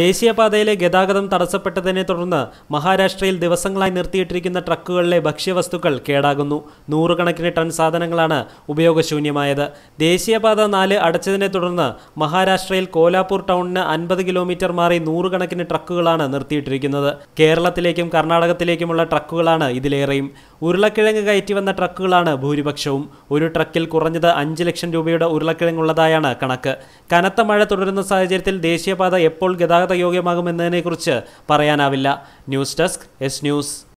ദേശീയപാതയിലെ ഗതാഗതം തടസ്സപ്പെട്ടതിനെ തുടർന്ന് മഹാരാഷ്ട്രയിൽ ദിവസങ്ങളായി നിർത്തിയിട്ടിരിക്കുന്ന ട്രക്കുകളിലെ ഭക്ഷ്യവസ്തുക്കൾ കേടാകുന്നു നൂറുകണക്കിന് ടൺ സാധനങ്ങളാണ് ഉപയോഗശൂന്യമായത് ദേശീയപാത നാല് അടച്ചതിനെ തുടർന്ന് മഹാരാഷ്ട്രയിൽ കോലാപൂർ ടൗണിന് അൻപത് കിലോമീറ്റർ മാറി നൂറുകണക്കിന് ട്രക്കുകളാണ് നിർത്തിയിട്ടിരിക്കുന്നത് കേരളത്തിലേക്കും കർണാടകത്തിലേക്കുമുള്ള ട്രക്കുകളാണ് ഇതിലേറെയും ഉരുളക്കിഴങ്ങ് കയറ്റി വന്ന ട്രക്കുകളാണ് ഭൂരിപക്ഷവും ഒരു ട്രക്കിൽ കുറഞ്ഞത് അഞ്ച് ലക്ഷം രൂപയുടെ ഉരുളക്കിഴങ്ങുള്ളതായാണ് കണക്ക് കനത്ത മഴ തുടരുന്ന സാഹചര്യത്തിൽ ദേശീയപാത എപ്പോൾ ഗതാഗത സ്വാഗതയോഗ്യമാകുമെന്നതിനെക്കുറിച്ച് പറയാനാവില്ല ന്യൂസ് ഡെസ്ക് എസ് ന്യൂസ്